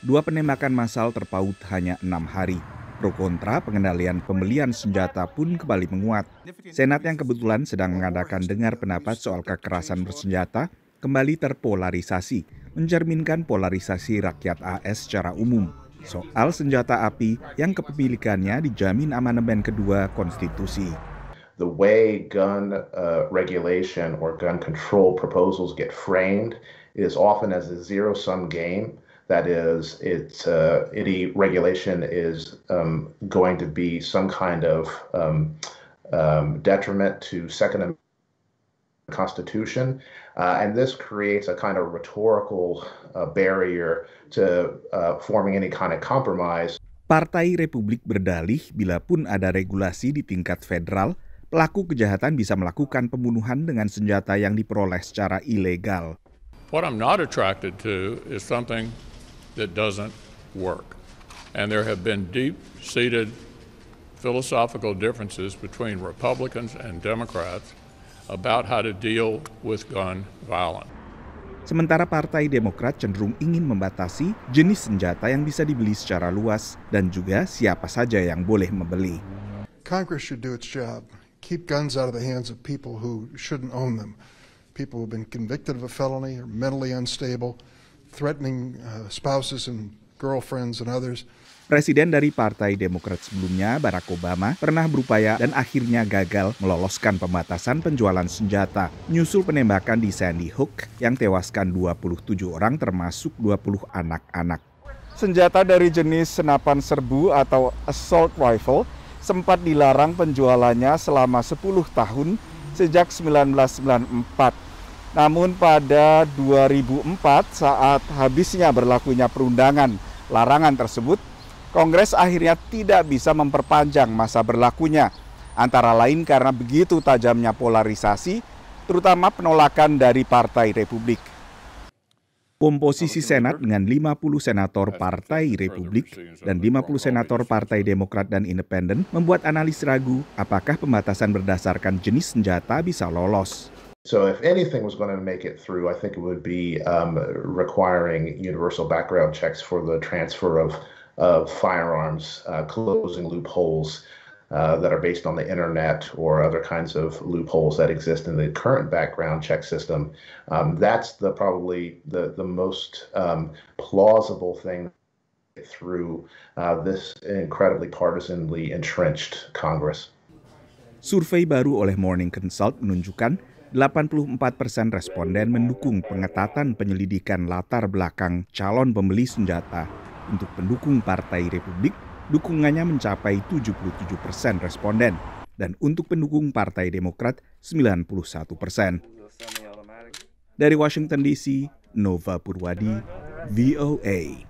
dua penembakan massal terpaut hanya enam hari. Pro kontra pengendalian pembelian senjata pun kembali menguat. Senat yang kebetulan sedang mengadakan dengar pendapat soal kekerasan bersenjata kembali terpolarisasi, mencerminkan polarisasi rakyat AS secara umum. Soal senjata api yang kepemilikannya dijamin amandemen kedua konstitusi. The way gun uh, regulation or gun control proposals get framed is often as a zero-sum game. That is, it's, uh, any regulation is um, going to be some kind of um, um, detriment to Second Amendment Constitution. Uh, and this creates a kind of rhetorical uh, barrier to uh, forming any kind of compromise. Partai Republik berdalih bila pun ada regulasi di tingkat federal, pelaku kejahatan bisa melakukan pembunuhan dengan senjata yang diperoleh secara ilegal. What I'm not attracted to is something that doesn't work. And there have been deep seated philosophical differences between Republicans and Democrats about how to deal with gun violence. Sementara Partai Demokrat cenderung ingin membatasi jenis senjata yang bisa dibeli secara luas dan juga siapa saja yang boleh membeli. Congress should do its job. Keep guns out of the hands of people who shouldn't own them. People who have been convicted of a felony or mentally unstable. Uh, Presiden dari Partai Demokrat sebelumnya, Barack Obama, pernah berupaya dan akhirnya gagal meloloskan pembatasan penjualan senjata. Nyusul penembakan di Sandy Hook yang tewaskan 27 orang termasuk 20 anak-anak. Senjata dari jenis senapan serbu atau assault rifle sempat dilarang penjualannya selama 10 tahun sejak 1994 namun pada 2004 saat habisnya berlakunya perundangan larangan tersebut, Kongres akhirnya tidak bisa memperpanjang masa berlakunya, antara lain karena begitu tajamnya polarisasi, terutama penolakan dari Partai Republik. Komposisi Senat dengan 50 senator Partai Republik dan 50 senator Partai Demokrat dan Independen membuat analis ragu apakah pembatasan berdasarkan jenis senjata bisa lolos. So, if anything was going to make it through, I think it would be um, requiring universal background checks for the transfer of, of firearms, uh, closing loopholes uh, that are based on the internet or other kinds of loopholes that exist in the current background check system. Um, that's the probably the the most um, plausible thing through uh, this incredibly partisanly entrenched Congress. Survey baru oleh Morning Consult menunjukkan 84 persen responden mendukung pengetatan penyelidikan latar belakang calon pembeli senjata untuk pendukung Partai Republik, dukungannya mencapai 77 persen responden, dan untuk pendukung Partai Demokrat 91 persen. Dari Washington DC, Nova Purwadi, VOA.